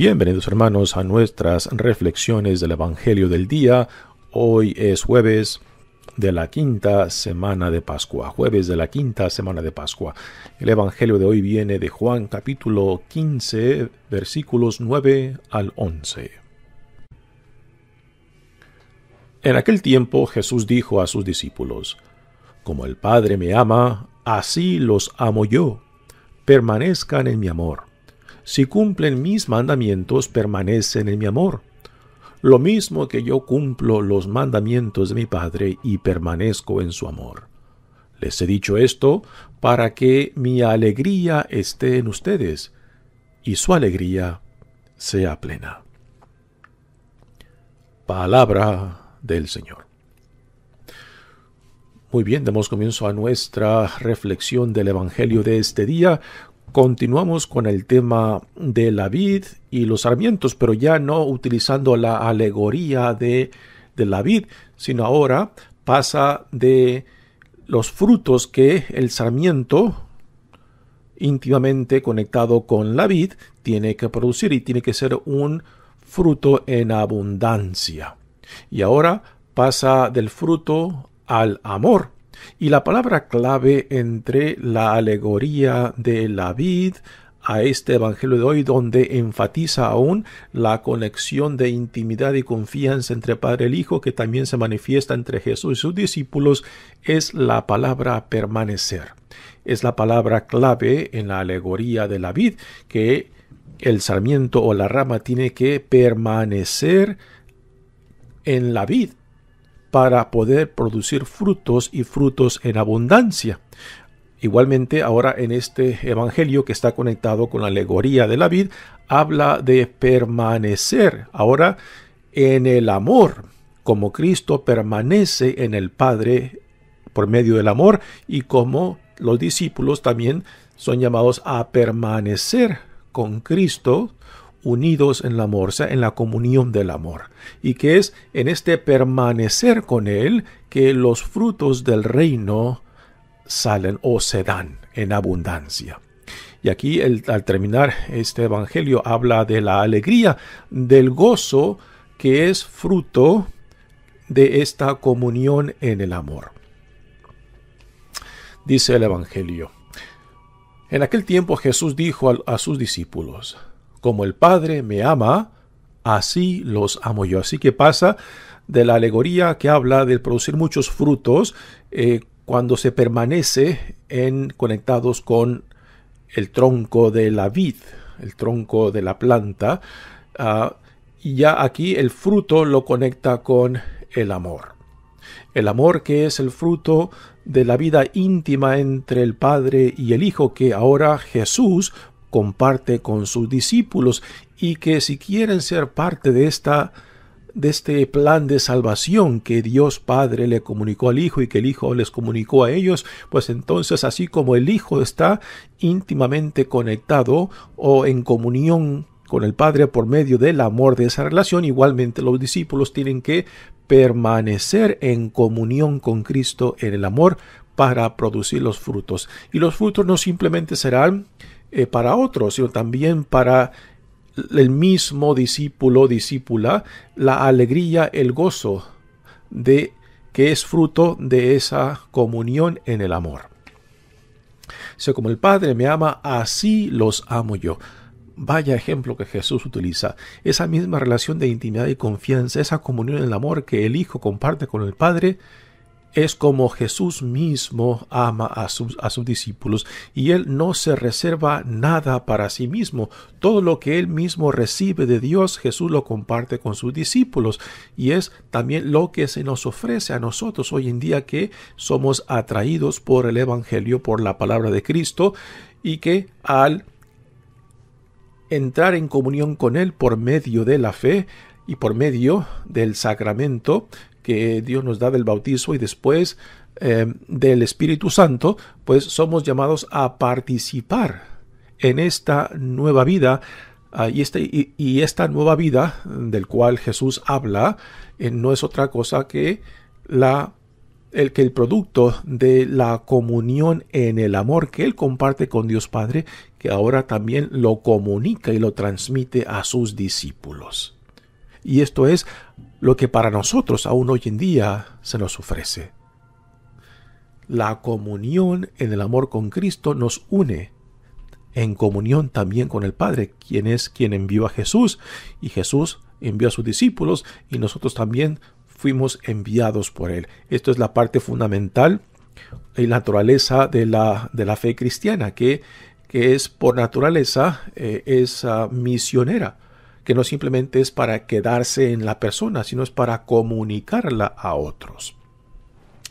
Bienvenidos hermanos a nuestras reflexiones del Evangelio del día. Hoy es jueves de la quinta semana de Pascua, jueves de la quinta semana de Pascua. El Evangelio de hoy viene de Juan capítulo 15 versículos 9 al 11. En aquel tiempo Jesús dijo a sus discípulos, Como el Padre me ama, así los amo yo. Permanezcan en mi amor si cumplen mis mandamientos, permanecen en mi amor. Lo mismo que yo cumplo los mandamientos de mi Padre y permanezco en su amor. Les he dicho esto para que mi alegría esté en ustedes y su alegría sea plena. Palabra del Señor. Muy bien, damos comienzo a nuestra reflexión del Evangelio de este día Continuamos con el tema de la vid y los sarmientos, pero ya no utilizando la alegoría de, la vid, sino ahora pasa de los frutos que el sarmiento íntimamente conectado con la vid tiene que producir y tiene que ser un fruto en abundancia. Y ahora pasa del fruto al amor y la palabra clave entre la alegoría de la vid a este Evangelio de hoy donde enfatiza aún la conexión de intimidad y confianza entre Padre y Hijo que también se manifiesta entre Jesús y sus discípulos es la palabra permanecer. Es la palabra clave en la alegoría de la vid que el sarmiento o la rama tiene que permanecer en la vid para poder producir frutos y frutos en abundancia. Igualmente, ahora en este Evangelio que está conectado con la alegoría de la vid, habla de permanecer. Ahora, en el amor, como Cristo permanece en el Padre por medio del amor y como los discípulos también son llamados a permanecer con Cristo unidos en la sea, en la comunión del amor, y que es en este permanecer con Él que los frutos del reino salen o se dan en abundancia. Y aquí al terminar este Evangelio habla de la alegría, del gozo que es fruto de esta comunión en el amor. Dice el Evangelio. En aquel tiempo Jesús dijo a sus discípulos, como el Padre me ama, así los amo yo. Así que pasa de la alegoría que habla de producir muchos frutos eh, cuando se permanece en conectados con el tronco de la vid, el tronco de la planta. Ah, y ya aquí el fruto lo conecta con el amor. El amor que es el fruto de la vida íntima entre el Padre y el Hijo que ahora Jesús comparte con sus discípulos y que si quieren ser parte de esta de este plan de salvación que Dios Padre le comunicó al Hijo y que el Hijo les comunicó a ellos, pues entonces así como el Hijo está íntimamente conectado o en comunión con el Padre por medio del amor de esa relación, igualmente los discípulos tienen que permanecer en comunión con Cristo en el amor para producir los frutos. Y los frutos no simplemente serán eh, para otros, sino también para el mismo discípulo, discípula, la alegría, el gozo de que es fruto de esa comunión en el amor. sea, como el Padre me ama, así los amo yo. Vaya ejemplo que Jesús utiliza. Esa misma relación de intimidad y confianza, esa comunión en el amor que el Hijo comparte con el Padre, es como Jesús mismo ama a sus, sus discípulos y él no se reserva nada para sí mismo. Todo lo que él mismo recibe de Dios, Jesús lo comparte con sus discípulos y es también lo que se nos ofrece a nosotros hoy en día que somos atraídos por el Evangelio, por la palabra de Cristo y que al entrar en comunión con Él por medio de la fe y por medio del sacramento, que Dios nos da del bautismo y después eh, del Espíritu Santo, pues somos llamados a participar en esta nueva vida ah, este, y, y, esta nueva vida del cual Jesús habla eh, no es otra cosa que, la, el, que el producto de la comunión en el amor que Él comparte con Dios Padre, que ahora también lo comunica y lo transmite a sus discípulos. Y esto es lo que para nosotros aún hoy en día se nos ofrece. La comunión en el amor con Cristo nos une en comunión también con el Padre, quien es quien envió a Jesús, y Jesús envió a sus discípulos, y nosotros también fuimos enviados por Él. Esto es la parte fundamental y naturaleza de la, fe cristiana, que, es por naturaleza, eh, es ah, misionera que no simplemente es para quedarse en la persona, sino es para comunicarla a otros.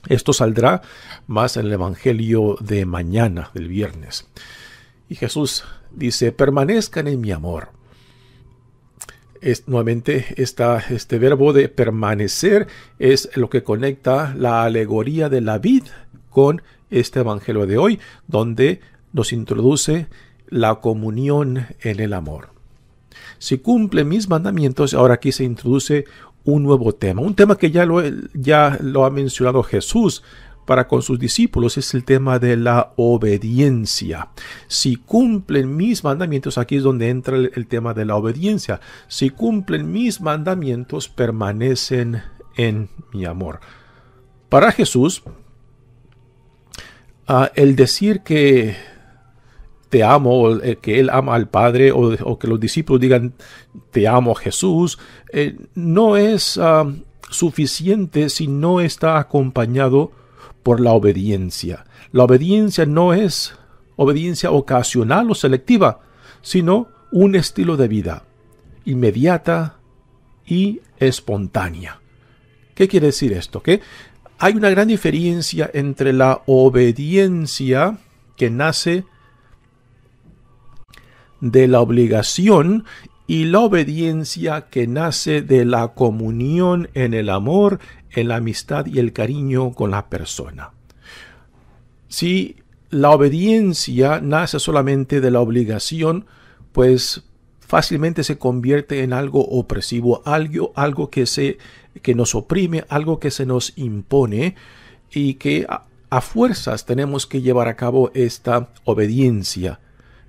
Esto saldrá más en el Evangelio de mañana, del viernes. Y Jesús dice, permanezcan en mi amor. nuevamente esta, este verbo de permanecer es lo que conecta la alegoría de la vid con este Evangelio de hoy, donde nos introduce la comunión en el amor si cumplen mis mandamientos, ahora aquí se introduce un nuevo tema, un tema que ya lo, ha mencionado Jesús para con sus discípulos es el tema de la obediencia. Si cumplen mis mandamientos, aquí es donde entra el, tema de la obediencia. Si cumplen mis mandamientos, permanecen en mi amor. Para Jesús, ah, el decir que te amo, eh, que él ama al Padre, o, que los discípulos digan, te amo Jesús, eh, no es suficiente si no está acompañado por la obediencia. La obediencia no es obediencia ocasional o selectiva, sino un estilo de vida inmediata y espontánea. ¿Qué quiere decir esto? Que hay una gran diferencia entre la obediencia que nace de la obligación y la obediencia que nace de la comunión en el amor, en la amistad y el cariño con la persona. Si la obediencia nace solamente de la obligación, pues fácilmente se convierte en algo opresivo, algo, algo que, se, que nos oprime, algo que se nos impone y que a, a fuerzas tenemos que llevar a cabo esta obediencia.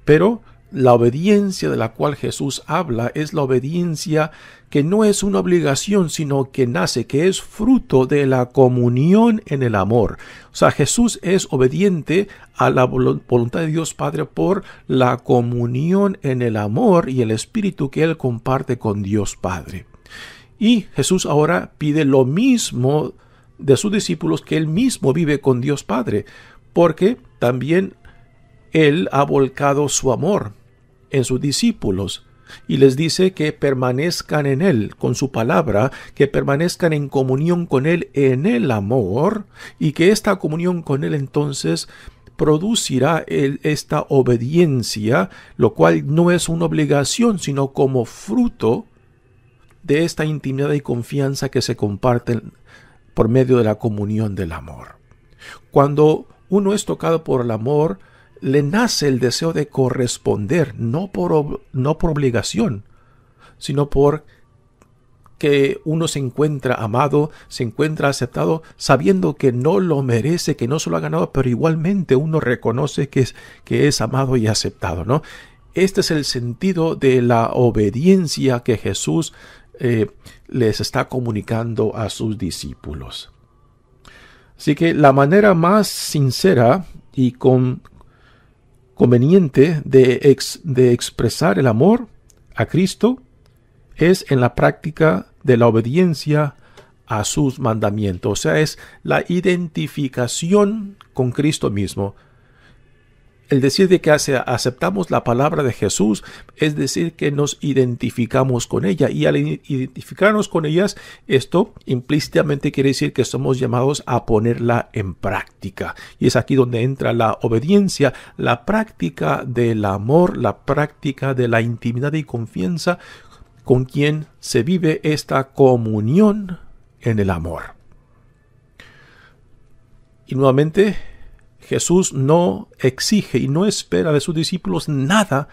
Pero la obediencia de la cual Jesús habla es la obediencia que no es una obligación, sino que nace, que es fruto de la comunión en el amor. O sea, Jesús es obediente a la voluntad de Dios Padre por la comunión en el amor y el espíritu que él comparte con Dios Padre. Y Jesús ahora pide lo mismo de sus discípulos que él mismo vive con Dios Padre, porque también él ha volcado su amor en sus discípulos y les dice que permanezcan en Él, con su palabra, que permanezcan en comunión con Él en el amor, y que esta comunión con Él entonces producirá esta obediencia, lo cual no es una obligación, sino como fruto de esta intimidad y confianza que se comparten por medio de la comunión del amor. Cuando uno es tocado por el amor, le nace el deseo de corresponder, no por, no por obligación, sino por que uno se encuentra amado, se encuentra aceptado, sabiendo que no lo merece, que no se lo ha ganado, pero igualmente uno reconoce que es, que es amado y aceptado, ¿no? Este es el sentido de la obediencia que Jesús eh, les está comunicando a sus discípulos. Así que la manera más sincera y con conveniente de, expresar el amor a Cristo es en la práctica de la obediencia a sus mandamientos, o sea, es la identificación con Cristo mismo. El decir de que aceptamos la palabra de Jesús es decir que nos identificamos con ella y al identificarnos con ellas, esto implícitamente quiere decir que somos llamados a ponerla en práctica. Y es aquí donde entra la obediencia, la práctica del amor, la práctica de la intimidad y confianza con quien se vive esta comunión en el amor. Y nuevamente Jesús no exige y no espera de sus discípulos nada,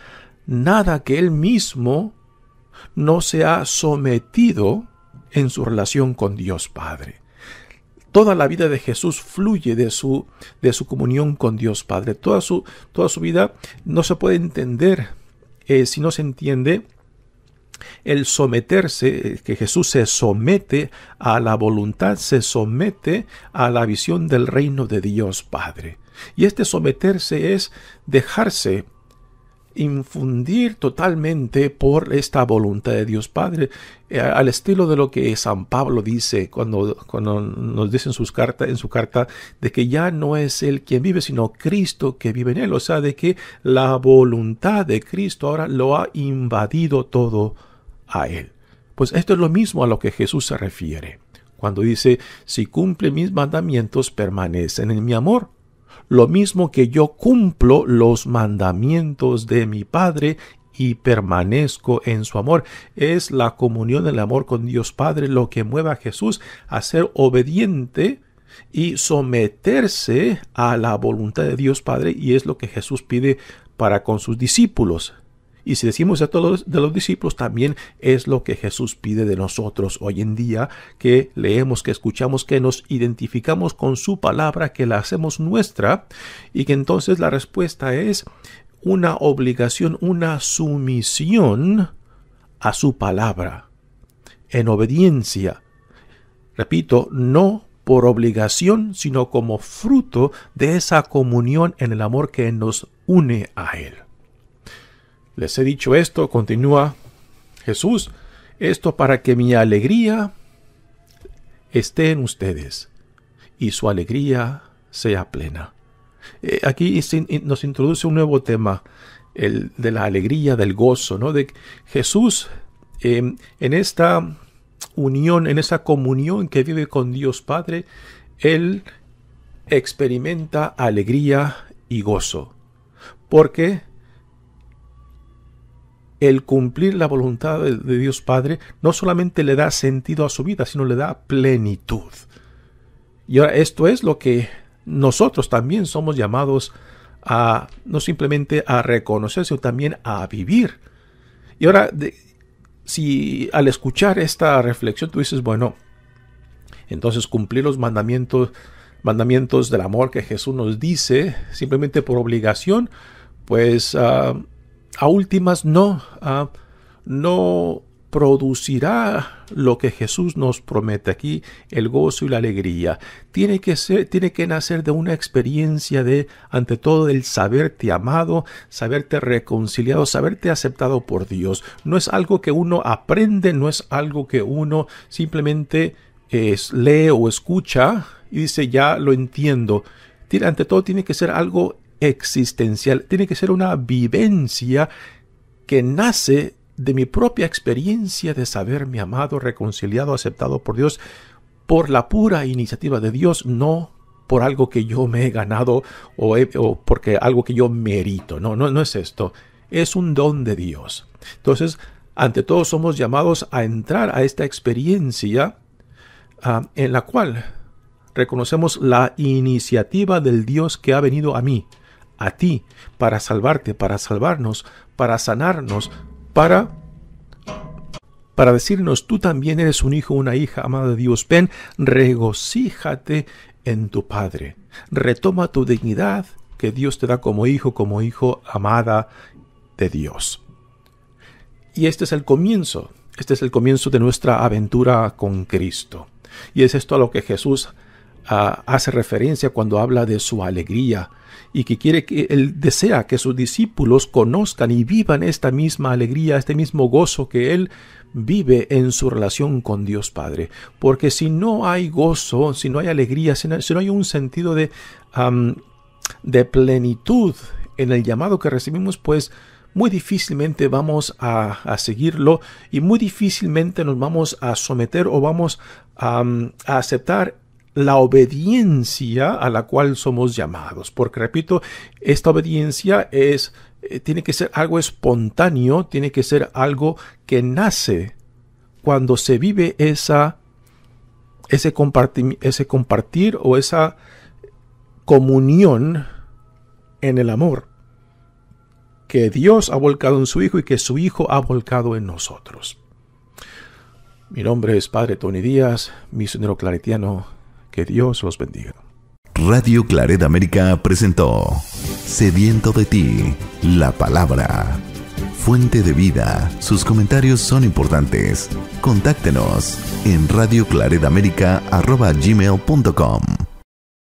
nada que él mismo no se ha sometido en su relación con Dios Padre. Toda la vida de Jesús fluye de su, de su comunión con Dios Padre. Toda su, toda su vida no se puede entender eh, si no se entiende el someterse, eh, que Jesús se somete a la voluntad, se somete a la visión del reino de Dios Padre. Y este someterse es dejarse infundir totalmente por esta voluntad de Dios Padre, eh, al estilo de lo que San Pablo dice cuando, nos dice sus cartas, en su carta de que ya no es él quien vive, sino Cristo que vive en él, o sea, de que la voluntad de Cristo ahora lo ha invadido todo a él. Pues esto es lo mismo a lo que Jesús se refiere, cuando dice, si cumple mis mandamientos, permanecen en mi amor lo mismo que yo cumplo los mandamientos de mi Padre y permanezco en su amor. Es la comunión del amor con Dios Padre lo que mueve a Jesús a ser obediente y someterse a la voluntad de Dios Padre y es lo que Jesús pide para con sus discípulos. Y si decimos a todos de los discípulos, también es lo que Jesús pide de nosotros hoy en día, que leemos, que escuchamos, que nos identificamos con su palabra, que la hacemos nuestra, y que entonces la respuesta es una obligación, una sumisión a su palabra, en obediencia. Repito, no por obligación, sino como fruto de esa comunión en el amor que nos une a Él. Les he dicho esto, continúa Jesús, esto para que mi alegría esté en ustedes y su alegría sea plena. Eh, aquí nos introduce un nuevo tema, el de la alegría, del gozo, ¿no? De Jesús em, en esta unión, en esa comunión que vive con Dios Padre, Él experimenta alegría y gozo, porque el cumplir la voluntad de, Dios Padre no solamente le da sentido a su vida, sino le da plenitud. Y ahora esto es lo que nosotros también somos llamados a no simplemente a reconocer, sino también a vivir. Y ahora, si al escuchar esta reflexión tú dices, bueno, entonces cumplir los mandamientos, mandamientos del amor que Jesús nos dice, simplemente por obligación, pues ah, a últimas no, ah, no producirá lo que Jesús nos promete aquí, el gozo y la alegría. Tiene que ser, tiene que nacer de una experiencia de, ante todo, el saberte amado, saberte reconciliado, saberte aceptado por Dios. No es algo que uno aprende, no es algo que uno simplemente eh, lee o escucha y dice ya lo entiendo. Tiene, ante todo tiene que ser algo existencial, tiene que ser una vivencia que nace de mi propia experiencia de saberme amado, reconciliado, aceptado por Dios, por la pura iniciativa de Dios, no por algo que yo me he ganado o, porque algo que yo merito. No, no, no es esto. Es un don de Dios. Entonces, ante todo somos llamados a entrar a esta experiencia ah, en la cual reconocemos la iniciativa del Dios que ha venido a mí, a ti para salvarte, para salvarnos, para sanarnos, para para decirnos, tú también eres un hijo, una hija, amada de Dios, ven, regocíjate en tu Padre. Retoma tu dignidad que Dios te da como hijo, como hijo amada de Dios. Y este es el comienzo, este es el comienzo de nuestra aventura con Cristo. Y es esto a lo que Jesús hace referencia cuando habla de su alegría y que quiere que él desea que sus discípulos conozcan y vivan esta misma alegría, este mismo gozo que él vive en su relación con Dios Padre. Porque si no hay gozo, si no hay alegría, si no, hay un sentido de, de plenitud en el llamado que recibimos, pues muy difícilmente vamos a, seguirlo y muy difícilmente nos vamos a someter o vamos a aceptar la obediencia a la cual somos llamados, porque repito, esta obediencia es eh, tiene que ser algo espontáneo, tiene que ser algo que nace cuando se vive esa ese, ese compartir o esa comunión en el amor que Dios ha volcado en su Hijo y que su Hijo ha volcado en nosotros. Mi nombre es Padre Tony Díaz, misionero claretiano que Dios los bendiga. Radio Claret América presentó Sediento de ti, la palabra. Fuente de vida, sus comentarios son importantes. Contáctenos en radioclaredamerica.com.